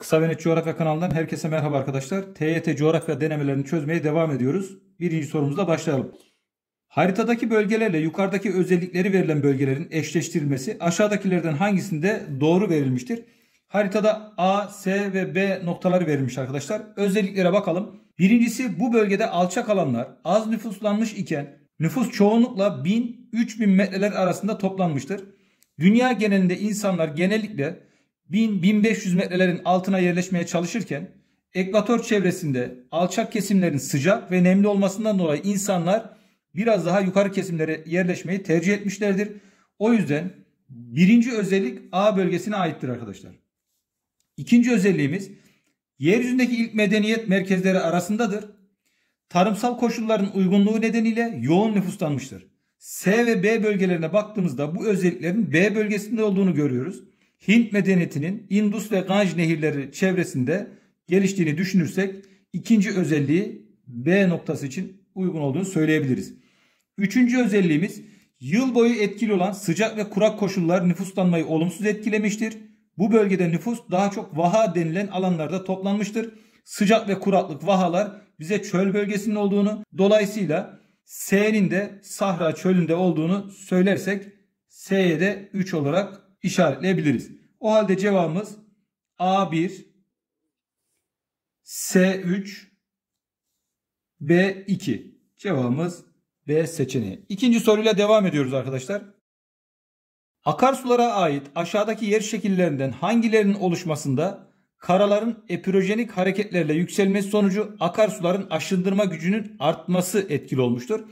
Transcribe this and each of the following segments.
Kısa ve Net Coğrafya kanalından herkese merhaba arkadaşlar. TYT coğrafya denemelerini çözmeye devam ediyoruz. Birinci sorumuzla başlayalım. Haritadaki bölgelerle yukarıdaki özellikleri verilen bölgelerin eşleştirilmesi aşağıdakilerden hangisinde doğru verilmiştir? Haritada A, S ve B noktaları verilmiş arkadaşlar. Özelliklere bakalım. Birincisi bu bölgede alçak alanlar az nüfuslanmış iken nüfus çoğunlukla 1000-3000 metreler arasında toplanmıştır. Dünya genelinde insanlar genellikle 1000-1500 metrelerin altına yerleşmeye çalışırken ekvator çevresinde alçak kesimlerin sıcak ve nemli olmasından dolayı insanlar biraz daha yukarı kesimlere yerleşmeyi tercih etmişlerdir. O yüzden birinci özellik A bölgesine aittir arkadaşlar. İkinci özelliğimiz yeryüzündeki ilk medeniyet merkezleri arasındadır. Tarımsal koşulların uygunluğu nedeniyle yoğun nüfuslanmıştır. S ve B bölgelerine baktığımızda bu özelliklerin B bölgesinde olduğunu görüyoruz. Hint medeniyetinin Indus ve Ganj nehirleri çevresinde geliştiğini düşünürsek ikinci özelliği B noktası için uygun olduğunu söyleyebiliriz. Üçüncü özelliğimiz yıl boyu etkili olan sıcak ve kurak koşullar nüfuslanmayı olumsuz etkilemiştir. Bu bölgede nüfus daha çok vaha denilen alanlarda toplanmıştır. Sıcak ve kuraklık vahalar bize çöl bölgesinin olduğunu dolayısıyla S'nin de Sahra çölünde olduğunu söylersek S'ye de 3 olarak işaretleyebiliriz. O halde cevabımız A1 S3 B2 cevabımız B seçeneği. İkinci soruyla devam ediyoruz arkadaşlar. Akarsulara ait aşağıdaki yer şekillerinden hangilerinin oluşmasında karaların epirojenik hareketlerle yükselmesi sonucu akarsuların aşındırma gücünün artması etkili olmuştur.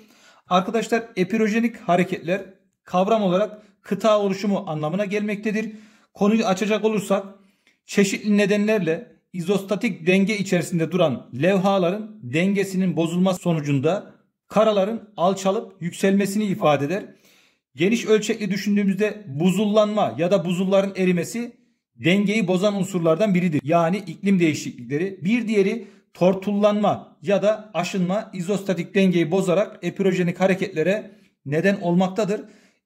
Arkadaşlar epirojenik hareketler kavram olarak kıta oluşumu anlamına gelmektedir. Konuyu açacak olursak çeşitli nedenlerle izostatik denge içerisinde duran levhaların dengesinin bozulması sonucunda karaların alçalıp yükselmesini ifade eder. Geniş ölçekli düşündüğümüzde buzullanma ya da buzulların erimesi dengeyi bozan unsurlardan biridir. Yani iklim değişiklikleri. Bir diğeri tortullanma ya da aşınma izostatik dengeyi bozarak epirojenik hareketlere neden olmaktadır.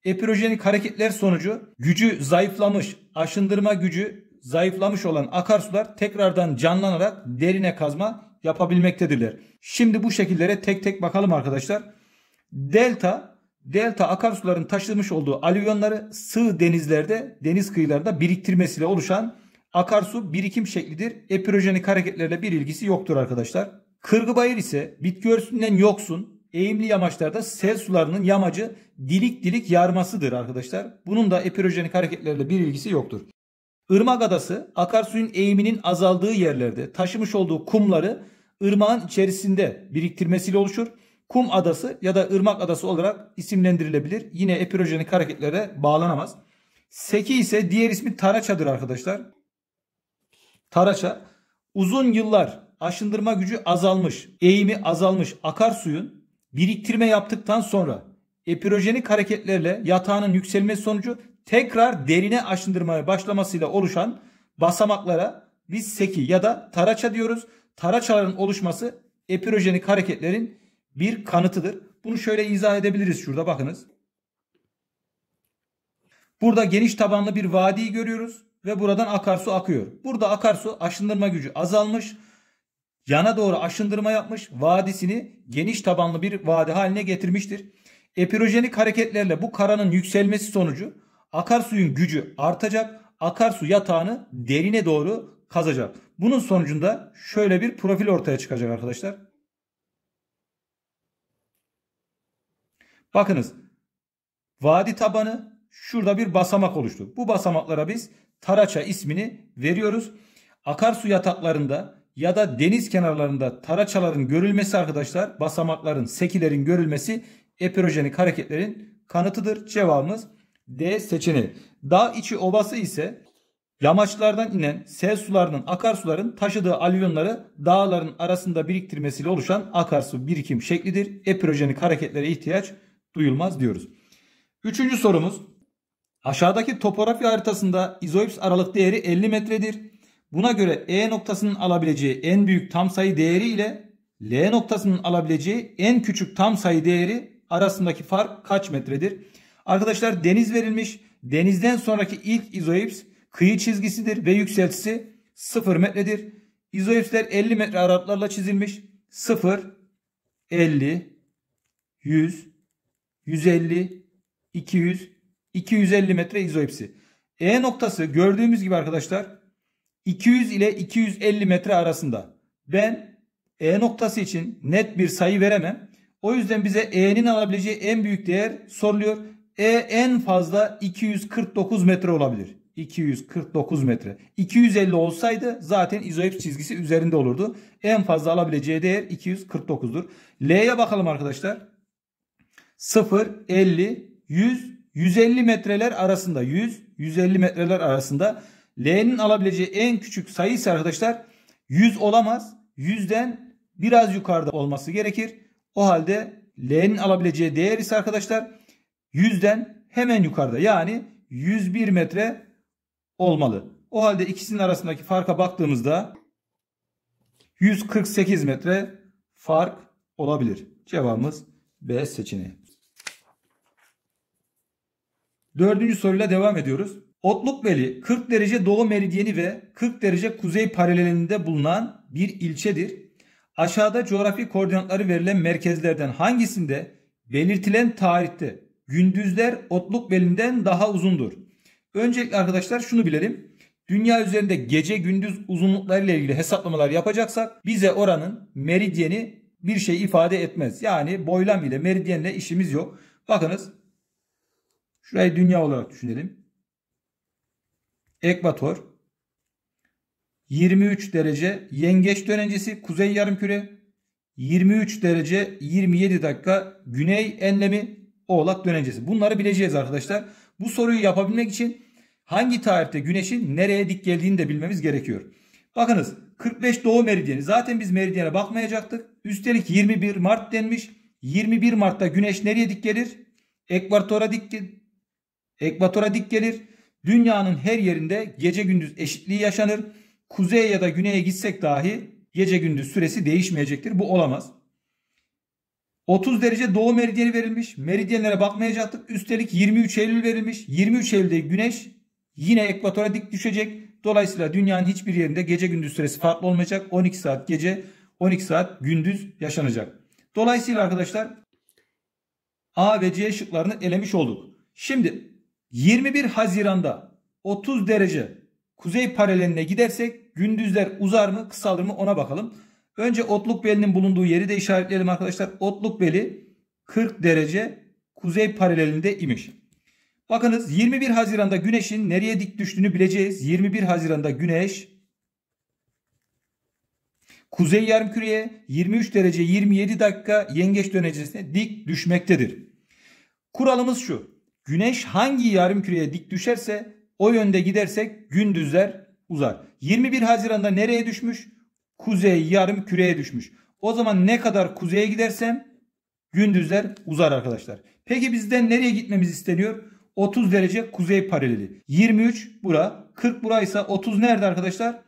Epirojenik hareketler sonucu gücü zayıflamış, aşındırma gücü zayıflamış olan akarsular tekrardan canlanarak derine kazma yapabilmektedirler. Şimdi bu şekillere tek tek bakalım arkadaşlar. Delta delta akarsuların taşımış olduğu alüvyonları sığ denizlerde, deniz kıyılarında biriktirmesiyle oluşan akarsu birikim şeklidir. Epirojenik hareketlerle bir ilgisi yoktur arkadaşlar. Kırgı bayır ise bitki örtüsünden yoksun, eğimli yamaçlarda sel sularının yamacı dilik dilik yarmasıdır arkadaşlar. Bunun da epirojenik hareketlerle bir ilgisi yoktur. Irmak adası akarsuyun eğiminin azaldığı yerlerde taşımış olduğu kumları ırmağın içerisinde biriktirmesiyle oluşur. Kum adası ya da ırmak adası olarak isimlendirilebilir. Yine epirojenik hareketlere bağlanamaz. Seki ise diğer ismi taraçadır arkadaşlar. Taraça uzun yıllar aşındırma gücü azalmış, eğimi azalmış akarsuyun Biriktirme yaptıktan sonra epirojenik hareketlerle yatağının yükselmesi sonucu tekrar derine aşındırmaya başlamasıyla oluşan basamaklara biz seki ya da taraça diyoruz. Taraçaların oluşması epirojenik hareketlerin bir kanıtıdır. Bunu şöyle izah edebiliriz şurada bakınız. Burada geniş tabanlı bir vadiyi görüyoruz ve buradan akarsu akıyor. Burada akarsu aşındırma gücü azalmış yana doğru aşındırma yapmış, vadisini geniş tabanlı bir vadi haline getirmiştir. Epirojenik hareketlerle bu karanın yükselmesi sonucu akarsuyun gücü artacak, akarsu yatağını derine doğru kazacak. Bunun sonucunda şöyle bir profil ortaya çıkacak arkadaşlar. Bakınız vadi tabanı şurada bir basamak oluştu. Bu basamaklara biz taraça ismini veriyoruz. Akarsu yataklarında ya da deniz kenarlarında taraçaların görülmesi arkadaşlar basamakların, sekilerin görülmesi epirojenik hareketlerin kanıtıdır. Cevabımız D seçeneği. Dağ içi obası ise yamaçlardan inen sel sularının akarsuların taşıdığı alüvyonları dağların arasında biriktirmesiyle oluşan akarsu birikim şeklidir. Epirojenik hareketlere ihtiyaç duyulmaz diyoruz. Üçüncü sorumuz. Aşağıdaki topografya haritasında izoips aralık değeri 50 metredir. Buna göre E noktasının alabileceği en büyük tam sayı değeri ile L noktasının alabileceği en küçük tam sayı değeri arasındaki fark kaç metredir? Arkadaşlar deniz verilmiş. Denizden sonraki ilk izoips kıyı çizgisidir ve yükseltisi 0 metredir. İzoipsler 50 metre aralıklarla çizilmiş. 0, 50, 100, 150, 200, 250 metre izoipsi. E noktası gördüğümüz gibi arkadaşlar 200 ile 250 metre arasında. Ben E noktası için net bir sayı veremem. O yüzden bize E'nin alabileceği en büyük değer soruluyor. E en fazla 249 metre olabilir. 249 metre. 250 olsaydı zaten izoips çizgisi üzerinde olurdu. En fazla alabileceği değer 249'dur. L'ye bakalım arkadaşlar. 0, 50, 100, 150 metreler arasında 100, 150 metreler arasında L'nin alabileceği en küçük sayı ise arkadaşlar 100 olamaz. 100'den biraz yukarıda olması gerekir. O halde L'nin alabileceği değer ise arkadaşlar 100'den hemen yukarıda yani 101 metre olmalı. O halde ikisinin arasındaki farka baktığımızda 148 metre fark olabilir. Cevabımız B seçeneği. Dördüncü soruyla devam ediyoruz. Otluk Beli 40 derece doğu meridyeni ve 40 derece kuzey paralelinde bulunan bir ilçedir. Aşağıda coğrafi koordinatları verilen merkezlerden hangisinde belirtilen tarihte gündüzler Otluk Beli'nden daha uzundur? Öncelikle arkadaşlar şunu bilelim. Dünya üzerinde gece gündüz uzunluklarıyla ilgili hesaplamalar yapacaksak bize oranın meridyeni bir şey ifade etmez. Yani boylam ile meridyenle işimiz yok. Bakınız şurayı dünya olarak düşünelim ekvator, 23 derece yengeç dönencesi kuzey yarımküre, 23 derece 27 dakika güney enlemi oğlak dönencesi. Bunları bileceğiz arkadaşlar. Bu soruyu yapabilmek için hangi tarihte güneşin nereye dik geldiğini de bilmemiz gerekiyor. Bakınız 45 doğu meridyeni. Zaten biz meridyene bakmayacaktık. Üstelik 21 Mart denmiş. 21 Mart'ta güneş nereye dik gelir? Ekvatora dik ekvatora dik gelir. Dünyanın her yerinde gece gündüz eşitliği yaşanır. Kuzeye ya da güneye gitsek dahi gece gündüz süresi değişmeyecektir. Bu olamaz. 30 derece doğu meridyeni verilmiş. Meridyenlere bakmayacaktık. Üstelik 23 Eylül verilmiş. 23 Eylül'de güneş yine ekvatora dik düşecek. Dolayısıyla dünyanın hiçbir yerinde gece gündüz süresi farklı olmayacak. 12 saat gece 12 saat gündüz yaşanacak. Dolayısıyla arkadaşlar A ve C şıklarını elemiş olduk. Şimdi 21 Haziran'da 30 derece kuzey paraleline gidersek gündüzler uzar mı kısalır mı ona bakalım. Önce Otluk Beli'nin bulunduğu yeri de işaretleyelim arkadaşlar. Otluk Beli 40 derece kuzey paralelinde imiş. Bakınız 21 Haziran'da güneşin nereye dik düştüğünü bileceğiz. 21 Haziran'da güneş kuzey yarımküreye 23 derece 27 dakika yengeç dönecesine dik düşmektedir. Kuralımız şu. Güneş hangi yarım küreye dik düşerse o yönde gidersek gündüzler uzar. 21 Haziran'da nereye düşmüş? Kuzey yarım küreye düşmüş. O zaman ne kadar kuzeye gidersem gündüzler uzar arkadaşlar. Peki bizden nereye gitmemiz isteniyor? 30 derece kuzey paraleli. 23 bura. 40 buraysa 30 nerede arkadaşlar?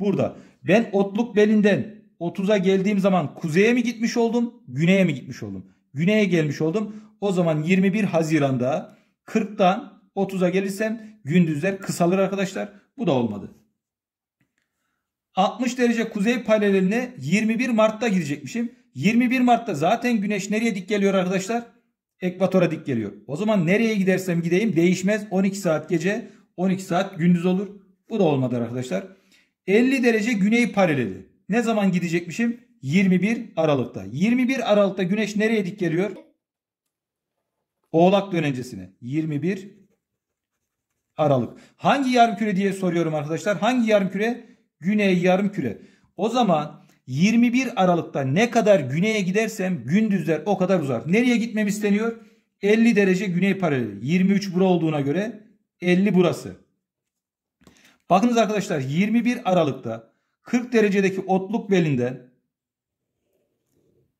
Burada. Ben otluk belinden 30'a geldiğim zaman kuzeye mi gitmiş oldum? Güneye mi gitmiş oldum? Güneye gelmiş oldum. O zaman 21 Haziran'da 40'tan 30'a gelirsem gündüzler kısalır arkadaşlar. Bu da olmadı. 60 derece kuzey paraleline 21 Mart'ta girecekmişim. 21 Mart'ta zaten güneş nereye dik geliyor arkadaşlar? Ekvatora dik geliyor. O zaman nereye gidersem gideyim değişmez. 12 saat gece 12 saat gündüz olur. Bu da olmadı arkadaşlar. 50 derece güney paraleli. Ne zaman gidecekmişim? 21 Aralık'ta. 21 Aralık'ta güneş nereye dik geliyor? Oğlak dönencesine 21 Aralık. Hangi yarım küre diye soruyorum arkadaşlar. Hangi yarım küre Güney yarım küre. O zaman 21 Aralık'ta ne kadar güneye gidersem gündüzler o kadar uzar. Nereye gitmem isteniyor? 50 derece güney paraleli. 23 bura olduğuna göre 50 burası. Bakınız arkadaşlar 21 Aralık'ta 40 derecedeki otluk belinden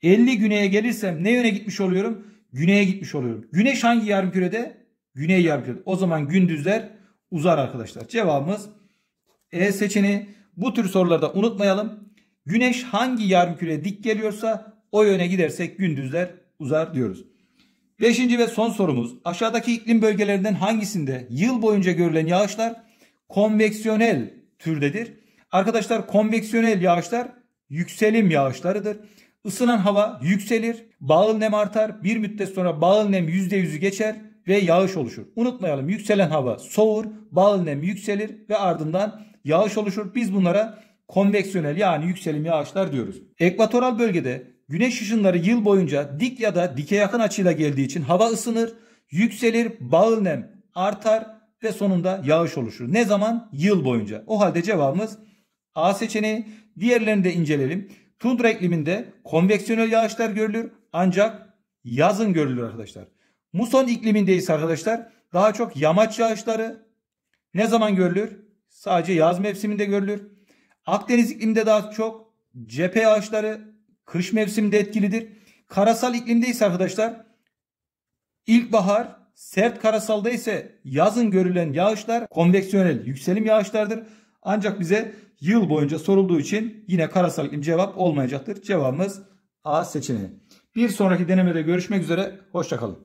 50 güneye gelirsem ne yöne gitmiş oluyorum? güneye gitmiş oluyorum. Güneş hangi yarım kürede? Güney yarım yarımkürede. O zaman gündüzler uzar arkadaşlar. Cevabımız E seçeneği. Bu tür sorularda unutmayalım. Güneş hangi yarım küre dik geliyorsa o yöne gidersek gündüzler uzar diyoruz. Beşinci ve son sorumuz. Aşağıdaki iklim bölgelerinden hangisinde yıl boyunca görülen yağışlar konveksiyonel türdedir? Arkadaşlar konveksiyonel yağışlar yükselim yağışlarıdır. Isınan hava yükselir, bağıl nem artar, bir müddet sonra bağıl nem %100'ü geçer ve yağış oluşur. Unutmayalım yükselen hava soğur, bağıl nem yükselir ve ardından yağış oluşur. Biz bunlara konveksiyonel yani yükselim yağışlar diyoruz. Ekvatoral bölgede güneş ışınları yıl boyunca dik ya da dike yakın açıyla geldiği için hava ısınır, yükselir, bağıl nem artar ve sonunda yağış oluşur. Ne zaman? Yıl boyunca. O halde cevabımız A seçeneği. Diğerlerini de inceleyelim. Tundra ikliminde konveksiyonel yağışlar görülür ancak yazın görülür arkadaşlar. Muson iklimindeyiz arkadaşlar. Daha çok yamaç yağışları ne zaman görülür? Sadece yaz mevsiminde görülür. Akdeniz ikliminde daha çok cephe yağışları kış mevsiminde etkilidir. Karasal iklimdeyiz arkadaşlar. İlkbahar sert karasalda ise yazın görülen yağışlar konveksiyonel yükselim yağışlardır. Ancak bize yıl boyunca sorulduğu için yine karasal iklim cevap olmayacaktır. Cevabımız A seçeneği. Bir sonraki denemede görüşmek üzere. Hoşçakalın.